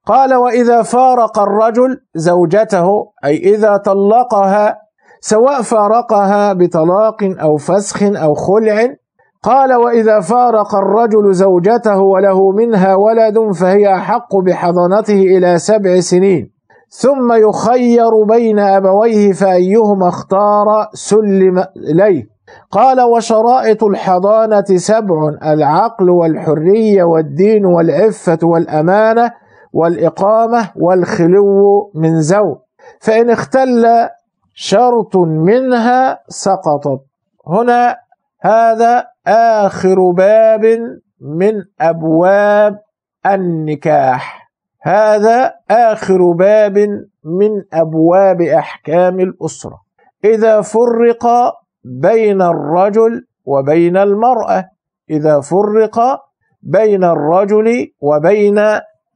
قال وإذا فارق الرجل زوجته أي إذا طلقها سواء فارقها بطلاق أو فسخ أو خلع قال وإذا فارق الرجل زوجته وله منها ولد فهي أحق بحضانته إلى سبع سنين ثم يخير بين أبويه فأيهما اختار سلم إليه قال وشرائط الحضانة سبع العقل والحرية والدين والعفة والأمانة والإقامة والخلو من زوج فإن اختل شرط منها سقطت هنا هذا آخر باب من أبواب النكاح هذا آخر باب من أبواب أحكام الأسرة إذا فرق بين الرجل وبين المرأة إذا فرق بين الرجل وبين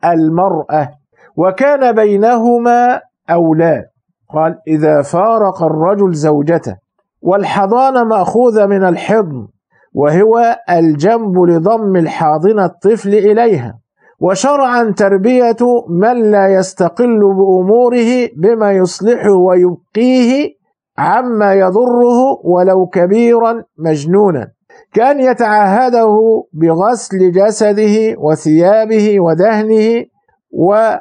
المرأة وكان بينهما أولاد قال إذا فارق الرجل زوجته والحضانة مأخوذة من الحضن وهو الجنب لضم الحاضنة الطفل إليها وشرعا تربية من لا يستقل بأموره بما يصلحه ويبقيه عما يضره ولو كبيرا مجنونا كأن يتعهده بغسل جسده وثيابه ودهنه و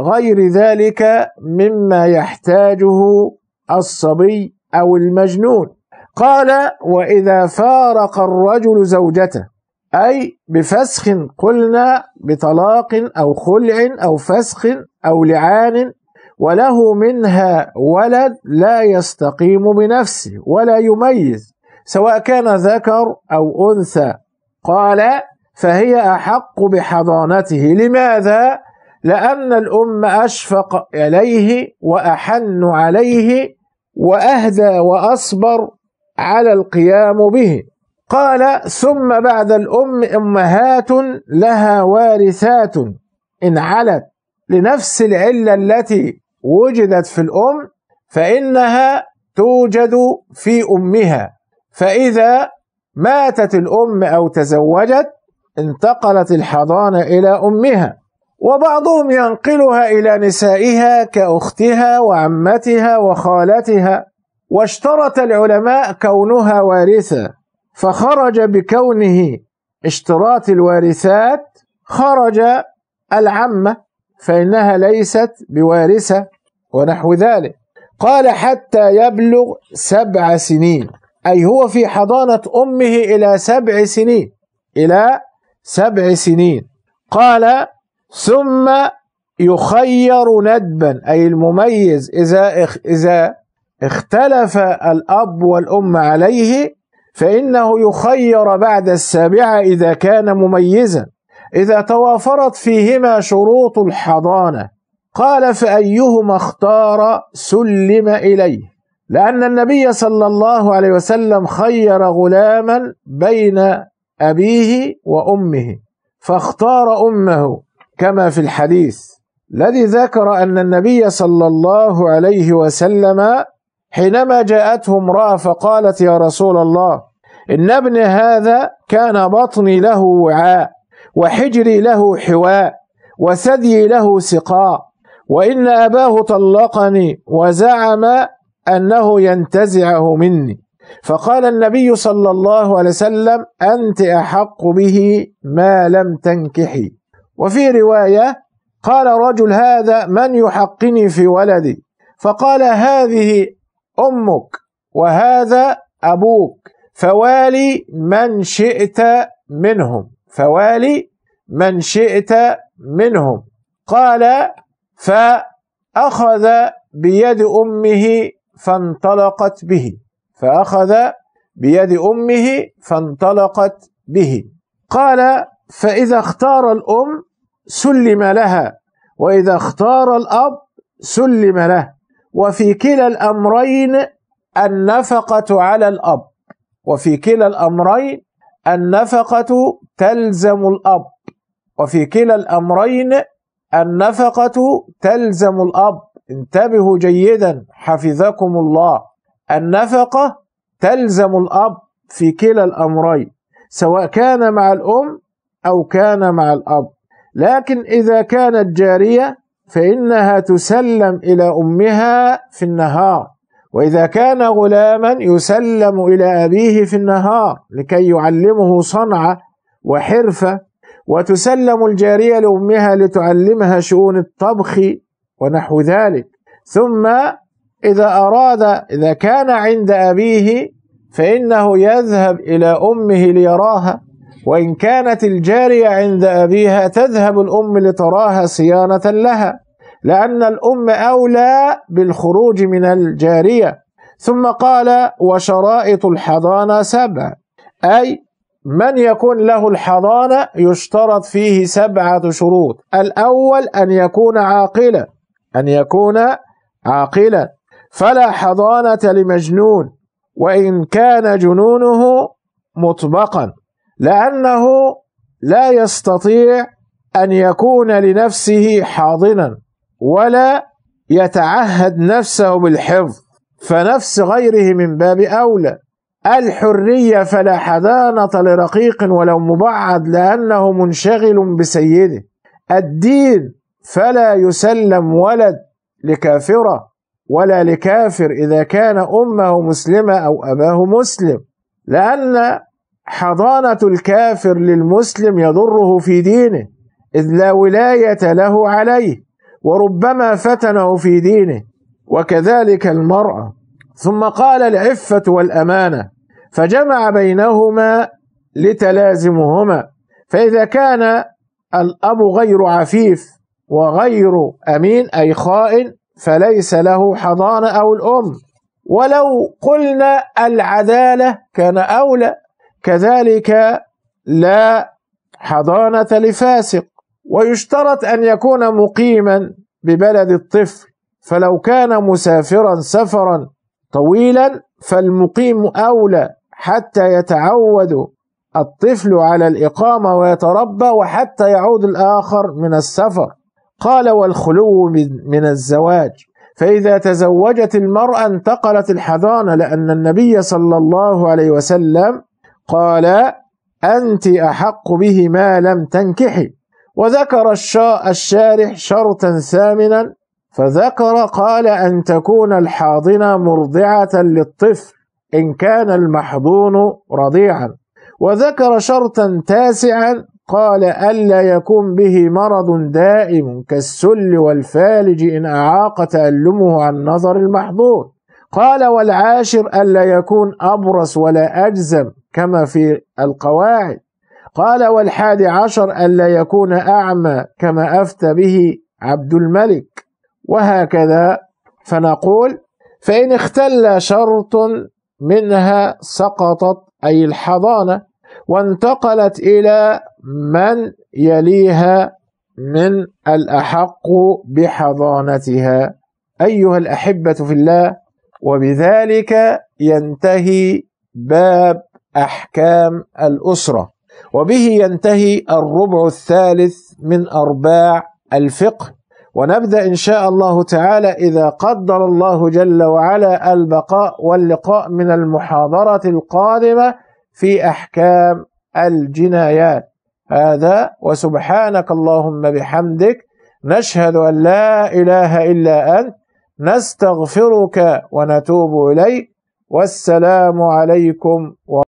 غير ذلك مما يحتاجه الصبي أو المجنون قال وإذا فارق الرجل زوجته أي بفسخ قلنا بطلاق أو خلع أو فسخ أو لعان وله منها ولد لا يستقيم بنفسه ولا يميز سواء كان ذكر أو أنثى قال فهي أحق بحضانته لماذا؟ لأن الأم أشفق إليه وأحن عليه وأهدى وأصبر على القيام به قال ثم بعد الأم أمهات لها وارثات إن علت لنفس العلة التي وجدت في الأم فإنها توجد في أمها فإذا ماتت الأم أو تزوجت انتقلت الحضانة إلى أمها وبعضهم ينقلها إلى نسائها كأختها وعمتها وخالتها واشترط العلماء كونها وارثة فخرج بكونه اشتراط الوارثات خرج العمة فإنها ليست بوارثة ونحو ذلك قال حتى يبلغ سبع سنين أي هو في حضانة أمه إلى سبع سنين إلى سبع سنين قال ثم يخير ندبا أي المميز إذا إذا اختلف الأب والأم عليه فإنه يخير بعد السابعة إذا كان مميزا إذا توافرت فيهما شروط الحضانة قال فأيهما اختار سلم إليه لأن النبي صلى الله عليه وسلم خير غلاما بين أبيه وأمه فاختار أمه كما في الحديث الذي ذكر أن النبي صلى الله عليه وسلم حينما جاءته امرأة فقالت يا رسول الله إن ابن هذا كان بطني له وعاء وحجري له حواء وثدي له سقاء وإن أباه طلقني وزعم أنه ينتزعه مني فقال النبي صلى الله عليه وسلم أنت أحق به ما لم تنكحي وفي رواية قال رجل هذا من يحقني في ولدي فقال هذه أمك وهذا أبوك فوالي من شئت منهم فوالي من شئت منهم قال فأخذ بيد أمه فانطلقت به فأخذ بيد أمه فانطلقت به قال فإذا اختار الأم سلم لها واذا اختار الاب سلم له وفي كلا الامرين النفقه على الاب وفي كلا الامرين النفقه تلزم الاب وفي كلا الامرين النفقه تلزم الاب انتبهوا جيدا حفظكم الله النفقه تلزم الاب في كلا الامرين سواء كان مع الام او كان مع الاب لكن إذا كانت جارية فإنها تسلم إلى أمها في النهار وإذا كان غلاما يسلم إلى أبيه في النهار لكي يعلمه صنعة وحرفة وتسلم الجارية لأمها لتعلمها شؤون الطبخ ونحو ذلك ثم إذا أراد إذا كان عند أبيه فإنه يذهب إلى أمه ليراها وإن كانت الجارية عند أبيها تذهب الأم لتراها صيانة لها لأن الأم أولى بالخروج من الجارية ثم قال وشرائط الحضانة سبع أي من يكون له الحضانة يشترط فيه سبعة شروط الأول أن يكون عاقلا أن يكون عاقلا فلا حضانة لمجنون وإن كان جنونه مطبقا لأنه لا يستطيع أن يكون لنفسه حاضنا ولا يتعهد نفسه بالحفظ فنفس غيره من باب أولى الحرية فلا حضانة لرقيق ولو مبعد لأنه منشغل بسيده الدين فلا يسلم ولد لكافرة ولا لكافر إذا كان أمه مسلمة أو أباه مسلم لأن حضانة الكافر للمسلم يضره في دينه إذ لا ولاية له عليه وربما فتنه في دينه وكذلك المرأة ثم قال العفة والأمانة فجمع بينهما لتلازمهما فإذا كان الأب غير عفيف وغير أمين أي خائن فليس له حضانة أو الأم ولو قلنا العدالة كان أولى كذلك لا حضانة لفاسق ويشترط أن يكون مقيما ببلد الطفل فلو كان مسافرا سفرا طويلا فالمقيم أولى حتى يتعود الطفل على الإقامة ويتربى وحتى يعود الآخر من السفر قال والخلو من الزواج فإذا تزوجت المرأة انتقلت الحضانة لأن النبي صلى الله عليه وسلم قال أنت أحق به ما لم تنكحي وذكر الشارح شرطا ثامنا فذكر قال أن تكون الحاضنة مرضعة للطفل إن كان المحضون رضيعا وذكر شرطا تاسعا قال ألا يكون به مرض دائم كالسل والفالج إن أعاق تألمه عن نظر المحضون قال والعاشر ألا يكون أبرص ولا أجزم كما في القواعد قال والحادي عشر ألا يكون أعمى كما أفتى به عبد الملك وهكذا فنقول فإن اختل شرط منها سقطت أي الحضانة وانتقلت إلى من يليها من الأحق بحضانتها أيها الأحبة في الله وبذلك ينتهي باب أحكام الأسرة وبه ينتهي الربع الثالث من أرباع الفقه ونبدأ إن شاء الله تعالى إذا قدر الله جل وعلا البقاء واللقاء من المحاضرة القادمة في أحكام الجنايات هذا وسبحانك اللهم بحمدك نشهد أن لا إله إلا أنت نستغفرك ونتوب إليك والسلام عليكم ورحمة